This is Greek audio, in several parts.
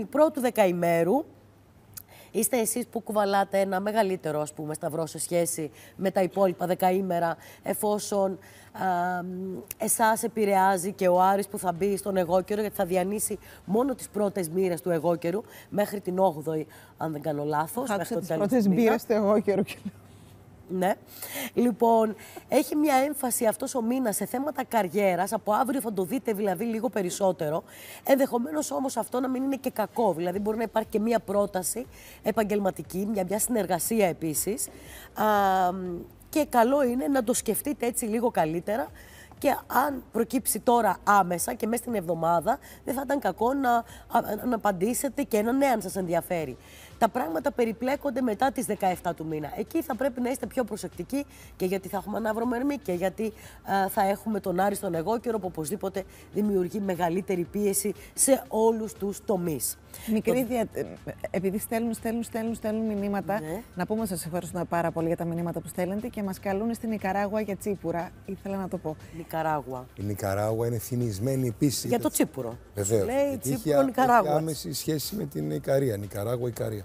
δύναμη πρώτου δεκαημέρου, είστε εσείς που κουβαλάτε ένα μεγαλύτερο ας πούμε, σταυρό σε σχέση με τα υπόλοιπα δεκαήμερα, εφόσον α, εσάς επηρεάζει και ο Άρης που θα μπει στον εγώ καιρο, γιατί θα διανύσει μόνο τις πρώτες μοίρες του εγώ καιρου, μέχρι την 8η, αν δεν κάνω λάθος. Άκουσα τις πρώτες μοίρες του εγώ καιρου. Ναι. Λοιπόν, έχει μια έμφαση αυτός ο μήνας σε θέματα καριέρας. Από αύριο θα το δείτε δηλαδή λίγο περισσότερο. Ενδεχομένως όμως αυτό να μην είναι και κακό. Δηλαδή, μπορεί να υπάρχει και μια πρόταση επαγγελματική, μια, μια συνεργασία επίσης. Και καλό είναι να το σκεφτείτε έτσι λίγο καλύτερα. Και αν προκύψει τώρα άμεσα και μέσα στην εβδομάδα, δεν θα ήταν κακό να, να απαντήσετε και να ναι, αν σας ενδιαφέρει. Τα πράγματα περιπλέκονται μετά τις 17 του μήνα. Εκεί θα πρέπει να είστε πιο προσεκτικοί και γιατί θα έχουμε ανάβρο μερμή και γιατί θα έχουμε τον άριστον εγώ καιρο που οπωσδήποτε δημιουργεί μεγαλύτερη πίεση σε όλους τους τομείς. Μικρή δια... Επειδή στέλνουν, στέλνουν, στέλνουν, στέλνουν μηνύματα. Ναι. Να πούμε σας ευχαριστούμε πάρα πολύ για τα μηνύματα που στέλνετε και μας καλούν στην Νικαράγουα για τσίπουρα. Ήθελα να το πω. Νικαράγουα. Η Νικαράγουα είναι θυμισμένη επίσης. Για το τσίπουρο. Βεβαίως. Λέει τσίπουρο Νικαράγουα. Έχει άμεση σχέση με την Ικαρία. Νικαράγουα, Ικαρία.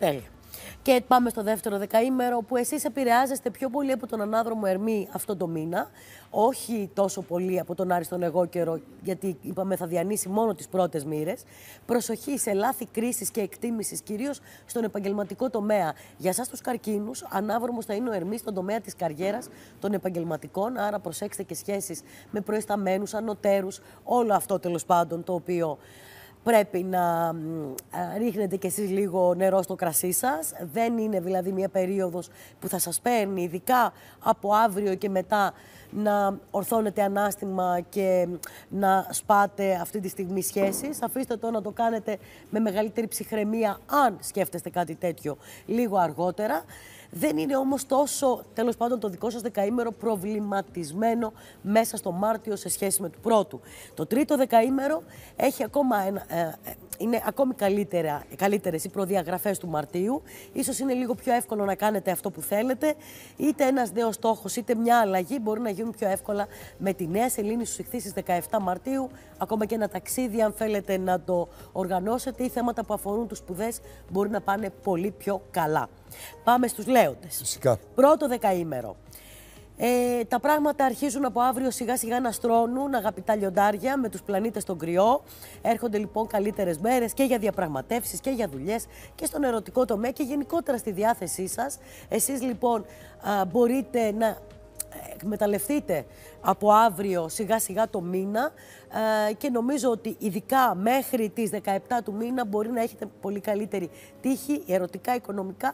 Και πάμε στο δεύτερο δεκαήμερο που εσείς επηρεάζεστε πιο πολύ από τον ανάδρομο Ερμή αυτό το μήνα. Όχι τόσο πολύ από τον Άριστον εγώ καιρό, γιατί είπαμε θα διανύσει μόνο τις πρώτες μοίρες. Προσοχή σε λάθη κρίσης και εκτίμησης, κυρίως στον επαγγελματικό τομέα. Για σας τους καρκίνους, ανάδρομος θα είναι ο Ερμής στον τομέα της καριέρας των επαγγελματικών, άρα προσέξτε και σχέσεις με προϊσταμένους, ανωτέρους, όλο αυτό τέλος πάντων το οποίο πρέπει να ρίχνετε κι εσείς λίγο νερό στο κρασί σας. Δεν είναι δηλαδή μια περίοδος που θα σας παίρνει, ειδικά από αύριο και μετά, να ορθώνετε ανάστημα και να σπάτε αυτή τη στιγμή σχέσεις. Αφήστε το να το κάνετε με μεγαλύτερη ψυχραιμία, αν σκέφτεστε κάτι τέτοιο λίγο αργότερα. Δεν είναι όμως τόσο, τέλος πάντων, το δικό σας δεκαήμερο προβληματισμένο μέσα στο Μάρτιο σε σχέση με το πρώτο. Το τρίτο δεκαήμερο έχει ακόμα ένα, ε, ε, είναι ακόμη καλύτερα, καλύτερες οι προδιαγραφές του Μαρτίου. Ίσως είναι λίγο πιο εύκολο να κάνετε αυτό που θέλετε. Είτε ένας νέος στόχος, είτε μια αλλαγή μπορεί να γίνουν πιο εύκολα με τη Νέα Σελήνη στους εκθήσεις 17 Μαρτίου. Ακόμα και ένα ταξίδι αν θέλετε να το οργανώσετε ή θέματα που αφορούν τους σπουδές μπορεί να πάνε πολύ πιο καλά. Πάμε στους λέοντες. Φυσικά. Πρώτο δεκαήμερο. Ε, τα πράγματα αρχίζουν από αύριο σιγά σιγά να στρώνουν, αγαπητά λιοντάρια, με τους πλανήτες στον κρυό. Έρχονται λοιπόν καλύτερες μέρες και για διαπραγματεύσεις και για δουλειές και στον ερωτικό τομέα και γενικότερα στη διάθεσή σας. Εσείς λοιπόν μπορείτε να εκμεταλλευτείτε από αύριο σιγά σιγά το μήνα ε, και νομίζω ότι ειδικά μέχρι τις 17 του μήνα μπορεί να έχετε πολύ καλύτερη τύχη ερωτικά, οικονομικά,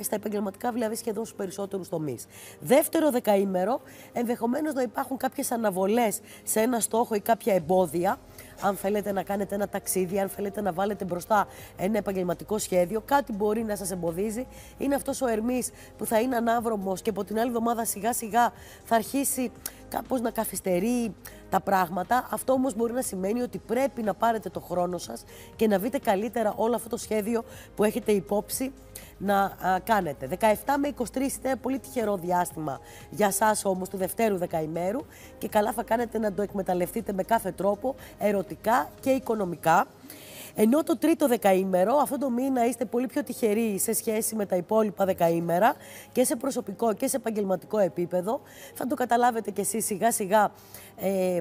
στα επαγγελματικά δηλαδή σχεδόν στους περισσότερους τομείς. Δεύτερο δεκαήμερο, ενδεχομένως να υπάρχουν κάποιες αναβολές σε ένα στόχο ή κάποια εμπόδια, αν θέλετε να κάνετε ένα ταξίδι, αν θέλετε να βάλετε μπροστά ένα επαγγελματικό σχέδιο, κάτι μπορεί να σας εμποδίζει. Είναι αυτός ο Ερμής που θα είναι ανάβρωμο και από την άλλη εβδομάδα σιγά σιγά θα αρχίσει κάπως να καθυστερεί τα πράγματα. Αυτό όμως μπορεί να σημαίνει ότι πρέπει να πάρετε το χρόνο σας και να δείτε καλύτερα όλο αυτό το σχέδιο που έχετε υπόψη να κάνετε. 17 με 23 είστε πολύ τυχερό διάστημα για σας όμως του Δευτέρου δεκαημέρου και καλά θα κάνετε να το εκμεταλλευτείτε με κάθε τρόπο ερωτικά και οικονομικά. Ενώ το τρίτο δεκαήμερο, αυτό το μήνα είστε πολύ πιο τυχεροί σε σχέση με τα υπόλοιπα δεκαήμερα και σε προσωπικό και σε επαγγελματικό επίπεδο. Θα το καταλάβετε κι εσείς σιγά σιγά ε,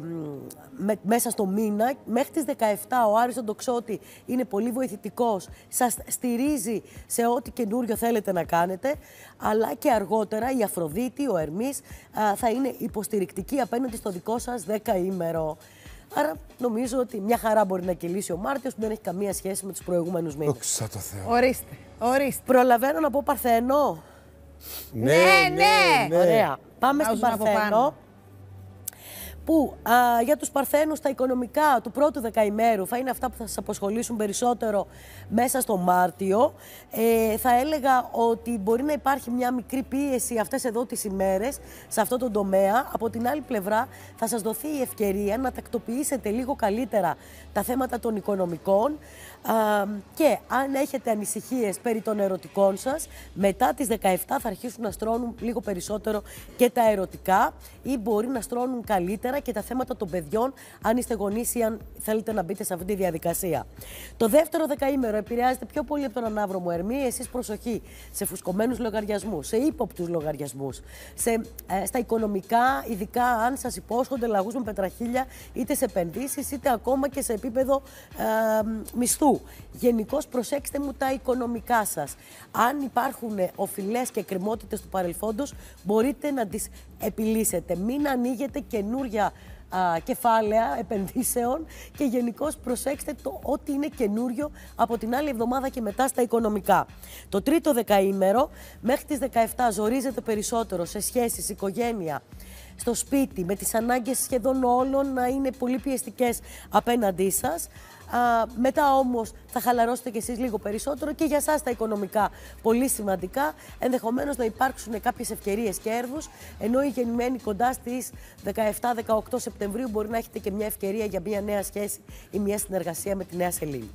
μέσα στο μήνα. Μέχρι τις 17 ο Άρης Τοξότη είναι πολύ βοηθητικός, σας στηρίζει σε ό,τι καινούριο θέλετε να κάνετε, αλλά και αργότερα η Αφροδίτη, ο Ερμής θα είναι υποστηρικτική απέναντι στο δικό σας δεκαήμερο. Άρα νομίζω ότι μια χαρά μπορεί να κυλήσει ο Μάρτιος που δεν έχει καμία σχέση με τους προηγούμενους μήνες. Όχι το Θεό. Ορίστε. Ορίστε. Προλαβαίνω να πω Παρθενό. Ναι, ναι. ναι. ναι. ναι. Ωραία. Πάμε στον Παρθενό που α, για τους Παρθένους τα οικονομικά του πρώτου δεκαημέρου θα είναι αυτά που θα σας αποσχολήσουν περισσότερο μέσα στο Μάρτιο. Ε, θα έλεγα ότι μπορεί να υπάρχει μια μικρή πίεση αυτές εδώ τις ημέρες σε αυτό τον τομέα. Από την άλλη πλευρά θα σας δοθεί η ευκαιρία να τακτοποιήσετε λίγο καλύτερα τα θέματα των οικονομικών και αν έχετε ανησυχίες περί των ερωτικών σας, μετά τις 17 θα αρχίσουν να στρώνουν λίγο περισσότερο και τα ερωτικά ή μπορεί να στρώνουν καλύτερα και τα θέματα των παιδιών, αν είστε γονείς ή αν θέλετε να μπείτε σε αυτή τη διαδικασία. Το δεύτερο δεκαήμερο επηρεάζεται πιο πολύ από τον ανάβρομο Ερμή. Εσείς προσοχή σε φουσκωμένους λογαριασμούς, σε ύποπτους λογαριασμούς, ε, στα οικονομικά, ειδικά αν σας υπόσχονται λαγούς με πετραχίλια, είτε σε επενδύσεις, είτε ακόμα και σε επίπεδο ε, μισθού. Γενικώς προσέξτε μου τα οικονομικά σας. Αν υπάρχουν οφειλές και κρυμότητε του παρελθόντος, μπορείτε να τις επιλύσετε. Μην ανοίγετε καινούρια κεφάλαια επενδύσεων και γενικώ προσέξτε το ότι είναι καινούριο από την άλλη εβδομάδα και μετά στα οικονομικά. Το τρίτο δεκαήμερο μέχρι τις 17 ζορίζεται περισσότερο σε σχέσεις, οικογένεια, στο σπίτι, με τις ανάγκες σχεδόν όλων να είναι πολύ πιεστικές απέναντί σας. Α, μετά όμως θα χαλαρώσετε και εσείς λίγο περισσότερο και για σας τα οικονομικά πολύ σημαντικά. Ενδεχομένως να υπάρξουν κάποιες ευκαιρίες έρβους, ενώ οι γεννημένοι κοντά στις 17-18 Σεπτεμβρίου μπορεί να έχετε και μια ευκαιρία για μια νέα σχέση ή μια συνεργασία με τη νέα σελήνη.